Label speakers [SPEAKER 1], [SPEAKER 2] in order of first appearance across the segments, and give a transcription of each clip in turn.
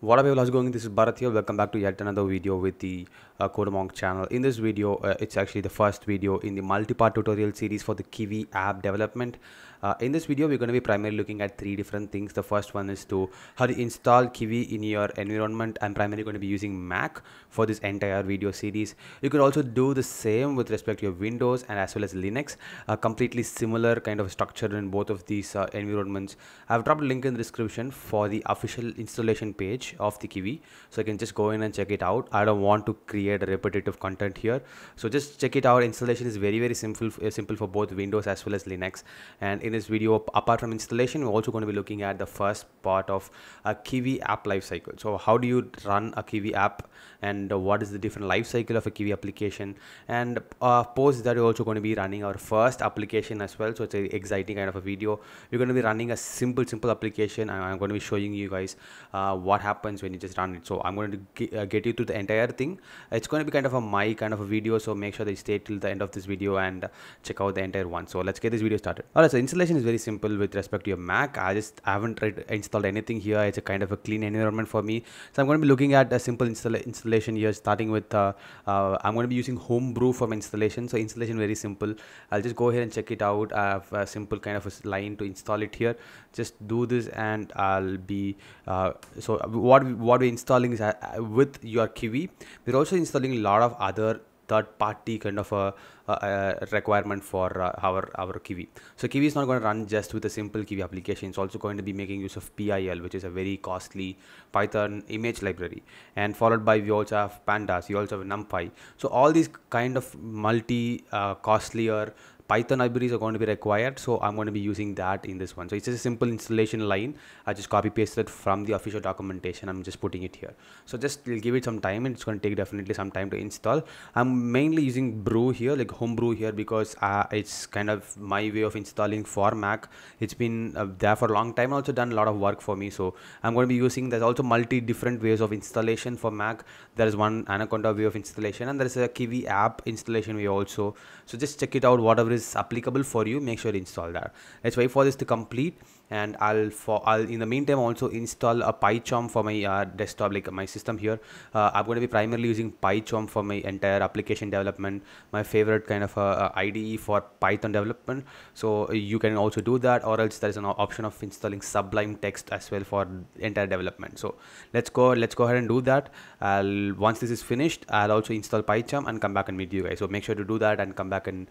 [SPEAKER 1] What up you how's going? This is Bharat here. Welcome back to yet another video with the uh, Monk channel. In this video, uh, it's actually the first video in the multi-part tutorial series for the Kiwi app development. Uh, in this video, we're going to be primarily looking at three different things. The first one is to how to install Kiwi in your environment. I'm primarily going to be using Mac for this entire video series. You could also do the same with respect to your Windows and as well as Linux. A completely similar kind of structure in both of these uh, environments. I've dropped a link in the description for the official installation page of the Kiwi. So you can just go in and check it out. I don't want to create repetitive content here. So just check it out. Installation is very, very simple, uh, simple for both Windows as well as Linux. And in this video apart from installation we're also going to be looking at the first part of a kiwi app lifecycle so how do you run a kiwi app and what is the different lifecycle of a kiwi application and uh, post that we're also going to be running our first application as well so it's an exciting kind of a video we're going to be running a simple simple application and i'm going to be showing you guys uh, what happens when you just run it so i'm going to uh, get you through the entire thing it's going to be kind of a my kind of a video so make sure that you stay till the end of this video and check out the entire one so let's get this video started all right so install installation is very simple with respect to your Mac. I just I haven't tried, installed anything here. It's a kind of a clean environment for me. So I'm going to be looking at a simple install installation here, starting with uh, uh, I'm going to be using Homebrew for my installation. So installation very simple. I'll just go ahead and check it out. I have a simple kind of a line to install it here. Just do this, and I'll be uh, so what what we're installing is uh, with your Kiwi. We're also installing a lot of other third party kind of a, a, a requirement for uh, our our Kiwi. So Kiwi is not going to run just with a simple Kiwi application. It's also going to be making use of PIL, which is a very costly Python image library, and followed by we also have Pandas, we also have NumPy. So all these kind of multi uh, costlier Python libraries are going to be required. So I'm going to be using that in this one. So it's just a simple installation line. I just copy pasted from the official documentation. I'm just putting it here. So just give it some time and it's going to take definitely some time to install. I'm mainly using brew here, like homebrew here because uh, it's kind of my way of installing for Mac. It's been uh, there for a long time and also done a lot of work for me. So I'm going to be using, there's also multi different ways of installation for Mac. There is one Anaconda way of installation and there is a Kiwi app installation way also. So just check it out, whatever is is applicable for you make sure you install that that's why for this to complete and I'll for I'll in the meantime also install a PyCharm for my uh, desktop like my system here uh, I'm going to be primarily using PyCharm for my entire application development my favorite kind of uh, uh, IDE for Python development so uh, you can also do that or else there's an option of installing sublime text as well for entire development so let's go let's go ahead and do that I'll once this is finished I'll also install PyCharm and come back and meet you guys so make sure to do that and come back and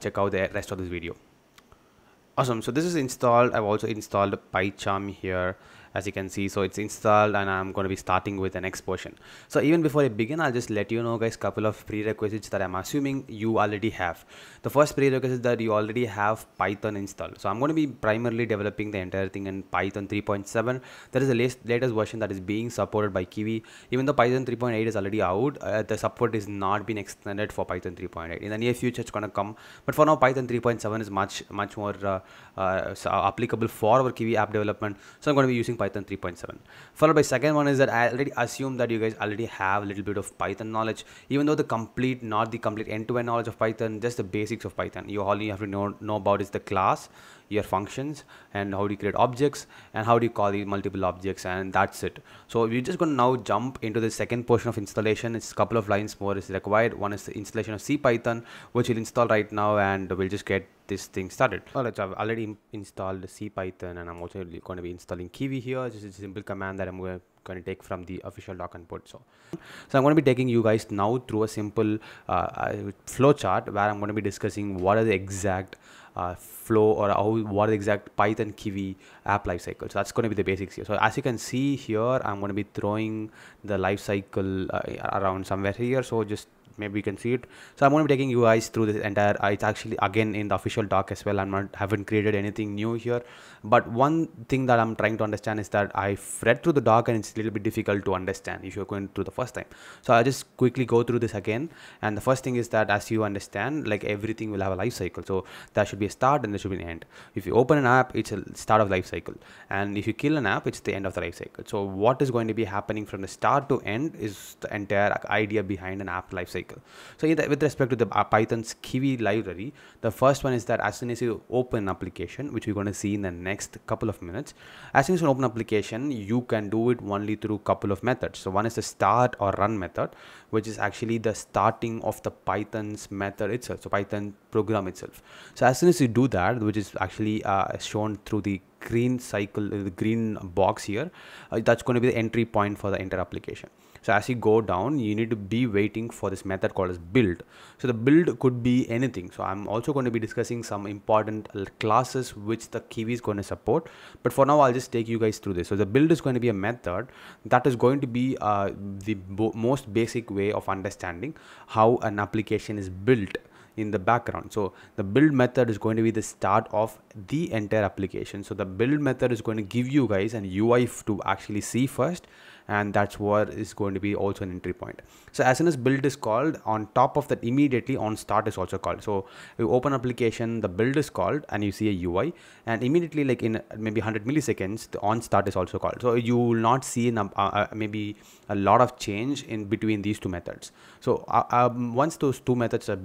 [SPEAKER 1] check out the rest of this video awesome so this is installed i've also installed pycharm here as you can see so it's installed and i'm going to be starting with the next so even before i begin i'll just let you know guys couple of prerequisites that i'm assuming you already have the first prerequisite is that you already have python installed so i'm going to be primarily developing the entire thing in python 3.7 that is the latest, latest version that is being supported by kiwi even though python 3.8 is already out uh, the support is not been extended for python 3.8 in the near future it's going to come but for now python 3.7 is much much more uh, uh, applicable for our kiwi app development so i'm going to be using python Python 3.7. Followed by second one is that I already assume that you guys already have a little bit of Python knowledge, even though the complete, not the complete end-to-end knowledge of Python, just the basics of Python. You all you have to know, know about is the class, your functions, and how do you create objects, and how do you call the multiple objects, and that's it. So we're just going to now jump into the second portion of installation. It's a couple of lines more is required. One is the installation of CPython, which we'll install right now, and we'll just get this thing started. Oh, Alright, so I've already installed CPython and I'm also going to be installing Kiwi here. This is a simple command that I'm going to going to take from the official doc and put so so i'm going to be taking you guys now through a simple uh, uh flow chart where i'm going to be discussing what are the exact uh, flow or how what are the exact python kiwi app lifecycle so that's going to be the basics here so as you can see here i'm going to be throwing the lifecycle uh, around somewhere here so just maybe you can see it so i'm going to be taking you guys through this entire uh, it's actually again in the official doc as well i'm not haven't created anything new here but one thing that i'm trying to understand is that i have read through the doc and it's a little bit difficult to understand if you're going through the first time so i'll just quickly go through this again and the first thing is that as you understand like everything will have a life cycle so there should be a start and there should be an end if you open an app it's a start of life cycle and if you kill an app it's the end of the life cycle so what is going to be happening from the start to end is the entire idea behind an app life cycle cycle. So with respect to the uh, Python's Kiwi library, the first one is that as soon as you open application, which we're going to see in the next couple of minutes, as soon as you open application, you can do it only through couple of methods. So one is the start or run method, which is actually the starting of the Python's method itself, so Python program itself. So as soon as you do that, which is actually uh, shown through the green cycle, the green box here, uh, that's going to be the entry point for the entire application. So as you go down, you need to be waiting for this method called as build. So the build could be anything. So I'm also going to be discussing some important classes which the Kiwi is going to support. But for now, I'll just take you guys through this. So the build is going to be a method that is going to be uh, the most basic way of understanding how an application is built in the background. So the build method is going to be the start of the entire application. So the build method is going to give you guys an UI to actually see first and that's what is going to be also an entry point so as soon as build is called on top of that immediately on start is also called so you open application the build is called and you see a ui and immediately like in maybe 100 milliseconds the on start is also called so you will not see an, uh, uh, maybe a lot of change in between these two methods so uh, um, once those two methods are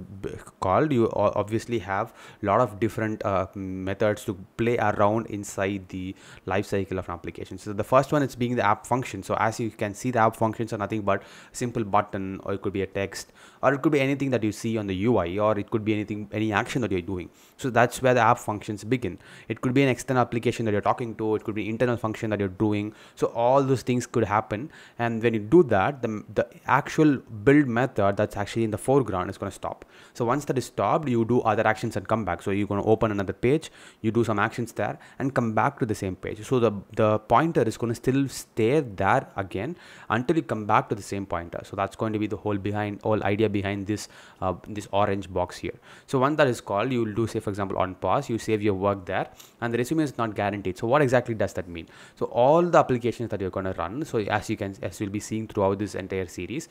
[SPEAKER 1] called you obviously have a lot of different uh, methods to play around inside the lifecycle of an application so the first one is being the app function so as as you can see the app functions are nothing but simple button or it could be a text or it could be anything that you see on the UI or it could be anything any action that you're doing so that's where the app functions begin it could be an external application that you're talking to it could be internal function that you're doing so all those things could happen and when you do that the, the actual build method that's actually in the foreground is going to stop so once that is stopped you do other actions and come back so you're going to open another page you do some actions there and come back to the same page so the the pointer is going to still stay there again until you come back to the same pointer so that's going to be the whole behind all idea behind this uh, this orange box here so once that is called you will do say for example on pause you save your work there and the resume is not guaranteed so what exactly does that mean so all the applications that you're going to run so as you can as you'll be seeing throughout this entire series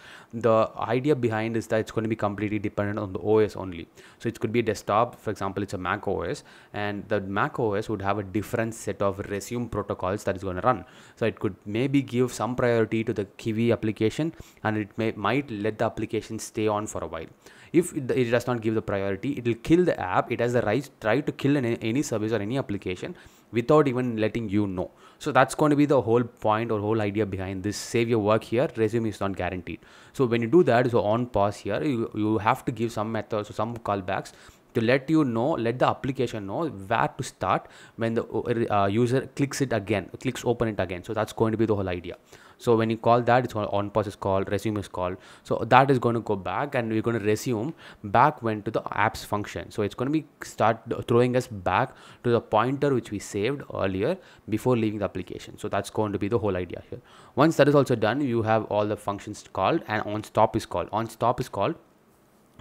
[SPEAKER 1] the idea behind is that it's going to be completely dependent on the os only so it could be a desktop for example it's a mac os and the mac os would have a different set of resume protocols that is going to run so it could maybe give some priority to the Kiwi application and it may might let the application stay on for a while. If it, it does not give the priority, it will kill the app. It has the right try to kill any, any service or any application without even letting you know. So that's going to be the whole point or whole idea behind this. Save your work here. Resume is not guaranteed. So when you do that, so on pause here, you, you have to give some methods some callbacks to let you know let the application know where to start when the uh, user clicks it again clicks open it again so that's going to be the whole idea so when you call that it's on pause is called resume is called so that is going to go back and we're going to resume back when to the apps function so it's going to be start throwing us back to the pointer which we saved earlier before leaving the application so that's going to be the whole idea here once that is also done you have all the functions called and on stop is called on stop is called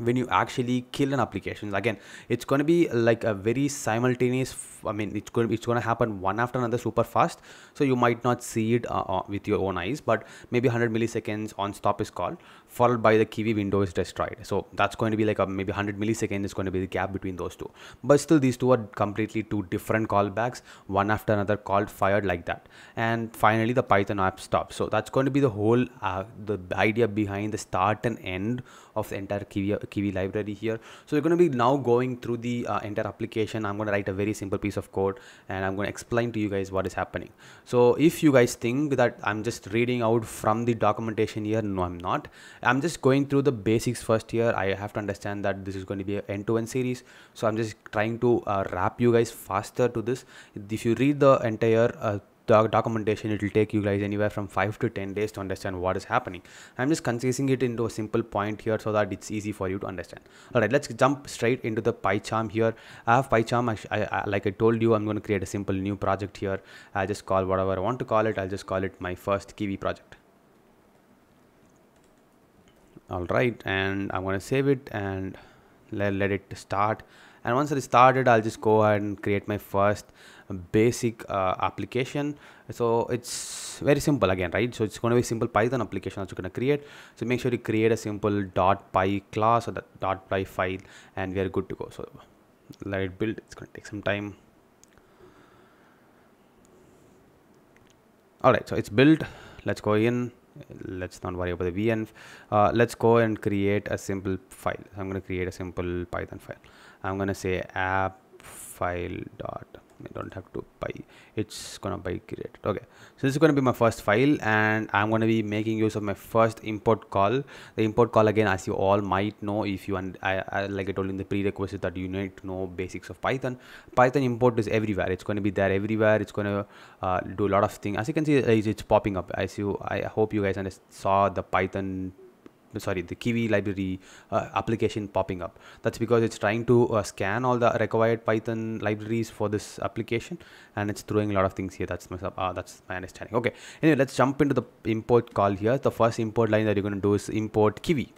[SPEAKER 1] when you actually kill an application again it's going to be like a very simultaneous i mean it's going to, it's going to happen one after another super fast so you might not see it uh, uh with your own eyes but maybe 100 milliseconds on stop is called followed by the kiwi window is destroyed so that's going to be like a maybe 100 milliseconds is going to be the gap between those two but still these two are completely two different callbacks one after another called fired like that and finally the python app stops so that's going to be the whole uh, the idea behind the start and end of the entire kiwi Kiwi library here. So we're going to be now going through the uh, entire application. I'm going to write a very simple piece of code and I'm going to explain to you guys what is happening. So if you guys think that I'm just reading out from the documentation here, no, I'm not. I'm just going through the basics first here. I have to understand that this is going to be an end-to-end series. So I'm just trying to uh, wrap you guys faster to this. If you read the entire uh, doc documentation it will take you guys anywhere from 5 to 10 days to understand what is happening i'm just concising it into a simple point here so that it's easy for you to understand all right let's jump straight into the pycharm here i have pycharm I, I, like i told you i'm going to create a simple new project here i just call whatever i want to call it i'll just call it my first kiwi project all right and i'm going to save it and let, let it start and once it started i'll just go ahead and create my first basic uh, application so it's very simple again right so it's going to be simple python application that you're going to create so make sure you create a simple dot py class or the dot py file and we are good to go so let it build it's going to take some time all right so it's built let's go in let's not worry about the vn uh, let's go and create a simple file i'm going to create a simple python file i'm going to say app file dot I don't have to buy it's gonna be created okay so this is gonna be my first file and I'm gonna be making use of my first import call the import call again as you all might know if you and I, I like I told in the prerequisite that you need to know basics of Python Python import is everywhere it's gonna be there everywhere it's gonna uh, do a lot of things as you can see it's popping up as you I hope you guys saw the Python sorry the kiwi library uh, application popping up that's because it's trying to uh, scan all the required python libraries for this application and it's throwing a lot of things here that's my uh, that's my understanding okay anyway let's jump into the import call here the first import line that you're going to do is import kiwi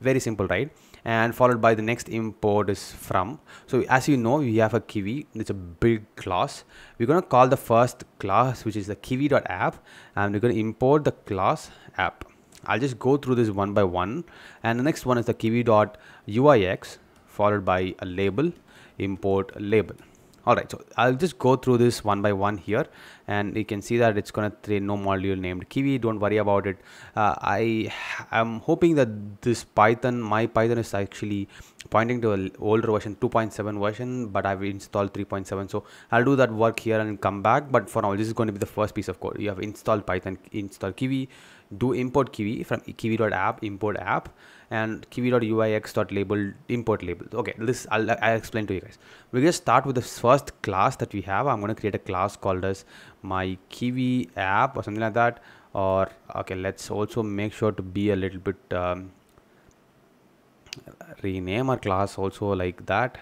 [SPEAKER 1] very simple right and followed by the next import is from so as you know we have a kiwi it's a big class we're going to call the first class which is the kiwi.app and we're going to import the class app I'll just go through this one by one and the next one is the kiwi.uix followed by a label import label alright so I'll just go through this one by one here and you can see that it's gonna create no module named kiwi don't worry about it uh, I am hoping that this Python my Python is actually pointing to an older version 2.7 version but I've installed 3.7 so I'll do that work here and come back but for now this is going to be the first piece of code you have installed Python install kiwi do import kiwi from kiwi.app import app and kiwi.uix.label import label okay this I'll, I'll explain to you guys we just start with the first class that we have i'm going to create a class called as my kiwi app or something like that or okay let's also make sure to be a little bit um, rename our class also like that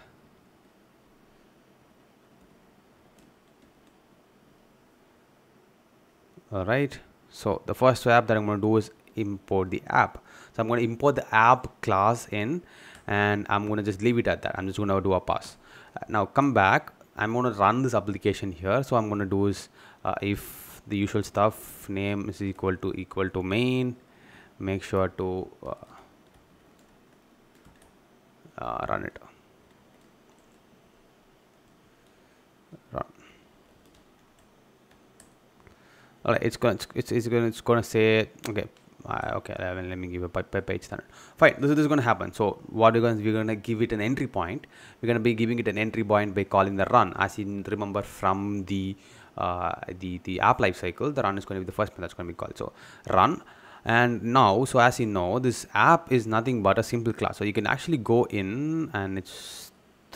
[SPEAKER 1] all right so the first step that I'm going to do is import the app. So I'm going to import the app class in and I'm going to just leave it at that. I'm just going to do a pass. Uh, now come back. I'm going to run this application here. So I'm going to do is uh, if the usual stuff name is equal to equal to main, make sure to uh, uh, run it. all right it's going to, it's, it's going it's going to say okay uh, okay uh, 11 let me give a page standard fine this, this is going to happen so what we're going to we're going to give it an entry point we're going to be giving it an entry point by calling the run as in remember from the uh, the the app lifecycle the run is going to be the first one that's going to be called so run and now so as you know this app is nothing but a simple class so you can actually go in and it's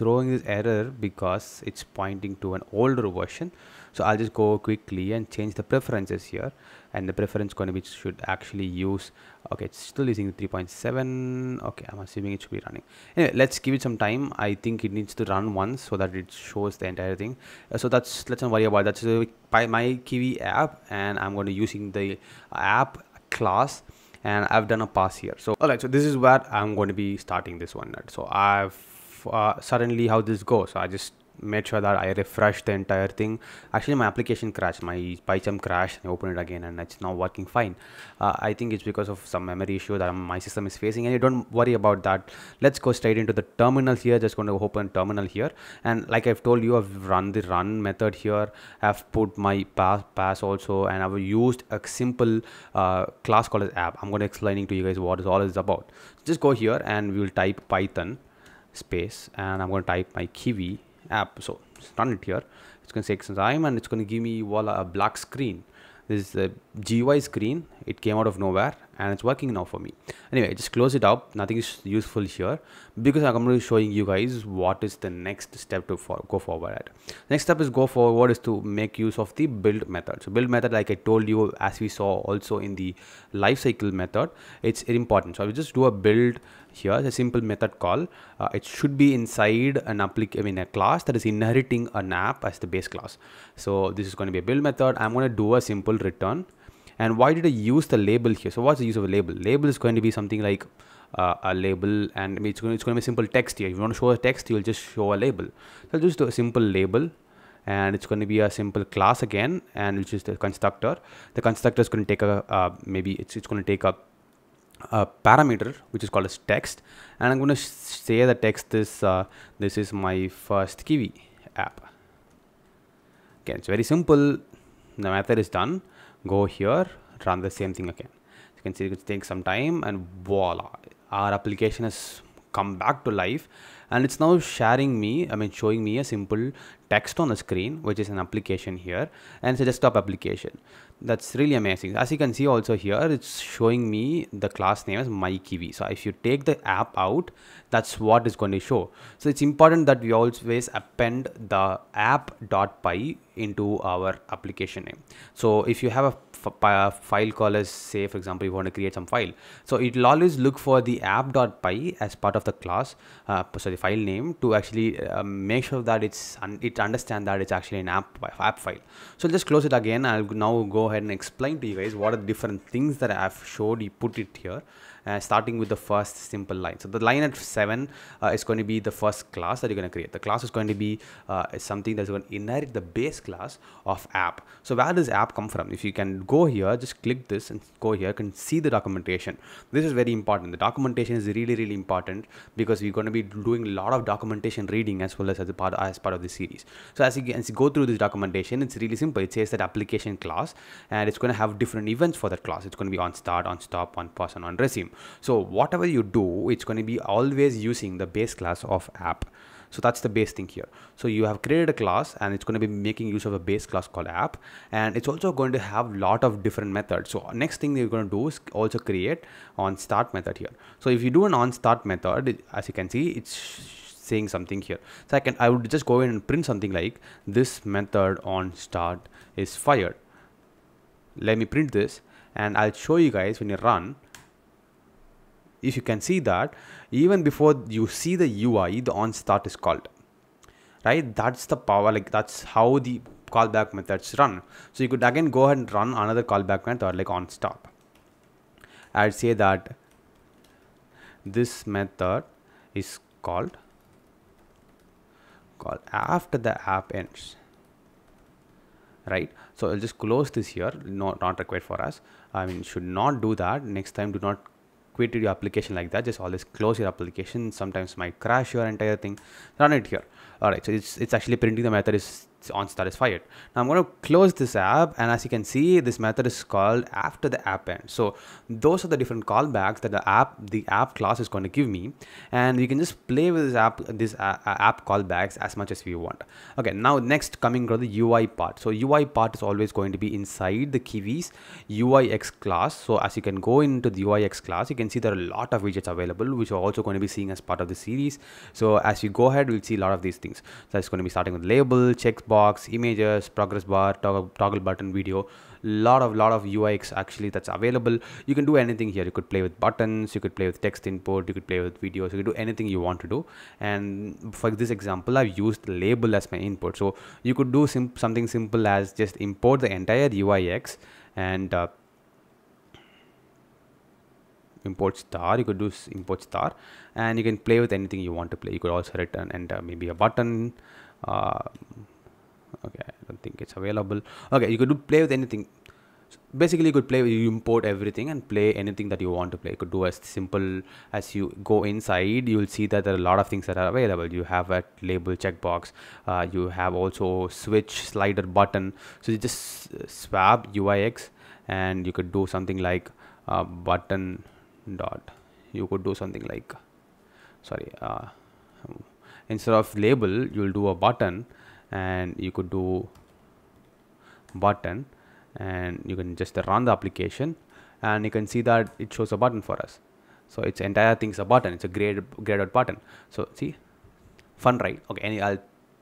[SPEAKER 1] throwing this error because it's pointing to an older version so I'll just go quickly and change the preferences here and the preference going to be should actually use okay it's still using 3.7 okay I'm assuming it should be running anyway let's give it some time I think it needs to run once so that it shows the entire thing uh, so that's let's not worry about that. so by my Kiwi app and I'm going to using the app class and I've done a pass here so all right so this is where I'm going to be starting this one so I've uh, suddenly how this goes so I just made sure that I refreshed the entire thing. Actually, my application crashed, my PyCharm crashed, I opened it again and it's now working fine. Uh, I think it's because of some memory issue that my system is facing and you don't worry about that. Let's go straight into the terminal here, just going to open terminal here. And like I've told you, I've run the run method here, I've put my pass, pass also and I've used a simple uh, class called as app. I'm going to explaining to you guys what is all is about. Just go here and we will type Python space and I'm going to type my kiwi app so run it here it's going to take some time, and it's going to give me voila, a black screen this is a GUI screen it came out of nowhere and it's working now for me anyway just close it up nothing is useful here because i'm going to be showing you guys what is the next step to for go forward at next step is go forward is to make use of the build method so build method like i told you as we saw also in the lifecycle method it's important so i will just do a build here a simple method call uh, it should be inside an applic i mean a class that is inheriting an app as the base class so this is going to be a build method i'm going to do a simple return and why did I use the label here? So what's the use of a label? Label is going to be something like uh, a label and it's, going to, it's going to be simple text here. If you want to show a text, you'll just show a label. So I'll just do a simple label and it's going to be a simple class again and which is the constructor. The constructor is going to take a, uh, maybe it's, it's going to take a a parameter which is called as text and I'm going to say the text is uh, this is my first Kiwi app. Okay, it's very simple. The method is done go here run the same thing again you can see it takes some time and voila our application has come back to life and it's now sharing me i mean showing me a simple text on the screen which is an application here and it's a desktop application that's really amazing as you can see also here it's showing me the class name as my so if you take the app out that's what is going to show so it's important that we always append the app.py into our application name so if you have a file call as say for example you want to create some file so it will always look for the app.py as part of the class uh, the file name to actually uh, make sure that it's un it understand that it's actually an app app file so just close it again i'll now go ahead and explain to you guys what are the different things that I've showed you put it here uh, starting with the first simple line. So the line at 7 uh, is going to be the first class that you're going to create. The class is going to be uh, something that's going to inherit the base class of app. So where does app come from? If you can go here, just click this and go here, you can see the documentation. This is very important. The documentation is really, really important because we're going to be doing a lot of documentation reading as well as, as, a part, as part of the series. So as you, can, as you go through this documentation, it's really simple. It says that application class and it's going to have different events for that class. It's going to be on start, on stop, on pause, and on resume. So whatever you do, it's going to be always using the base class of app. So that's the base thing here. So you have created a class and it's going to be making use of a base class called app and it's also going to have lot of different methods. So next thing you're going to do is also create on start method here. So if you do an on start method, as you can see, it's saying something here. So I can I would just go in and print something like this method on start is fired. Let me print this and I'll show you guys when you run if you can see that even before you see the ui the on start is called right that's the power like that's how the callback methods run so you could again go ahead and run another callback method like on stop i'd say that this method is called call after the app ends right so i'll just close this here not not required for us i mean should not do that next time do not to your application like that just always close your application sometimes might crash your entire thing run it here all right so it's it's actually printing the method is on satisfy Now I'm going to close this app and as you can see this method is called after the app end. So those are the different callbacks that the app the app class is going to give me and you can just play with this app this uh, uh, app callbacks as much as you want. Okay now next coming to the UI part. So UI part is always going to be inside the Kiwi's UIX class. So as you can go into the UIX class you can see there are a lot of widgets available which are also going to be seeing as part of the series. So as you go ahead we'll see a lot of these things. So it's going to be starting with label, checks box, images, progress bar, toggle, toggle button, video, lot of lot of UIX actually that's available. You can do anything here. You could play with buttons, you could play with text input, you could play with videos, you could do anything you want to do. And for this example, I've used label as my input. So you could do sim something simple as just import the entire UIX and uh, import star you could do import star and you can play with anything you want to play you could also return and uh, maybe a button uh, okay i don't think it's available okay you could do play with anything so basically you could play you import everything and play anything that you want to play you could do as simple as you go inside you will see that there are a lot of things that are available you have a label checkbox uh, you have also switch slider button so you just uh, swap uix and you could do something like uh, button dot you could do something like sorry uh, instead of label you'll do a button and you could do button and you can just run the application and you can see that it shows a button for us so it's entire thing's a button it's a grade grayed out button so see fun right okay any i'll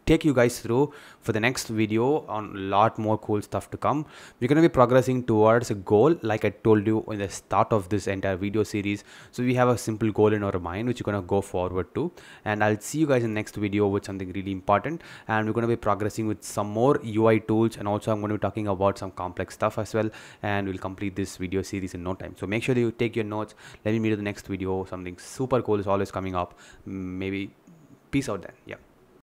[SPEAKER 1] take you guys through for the next video on a lot more cool stuff to come. We're going to be progressing towards a goal like I told you in the start of this entire video series. So we have a simple goal in our mind which you're going to go forward to and I'll see you guys in the next video with something really important and we're going to be progressing with some more UI tools and also I'm going to be talking about some complex stuff as well and we'll complete this video series in no time. So make sure that you take your notes. Let me meet you in the next video. Something super cool is always coming up. Maybe peace out then. Yeah.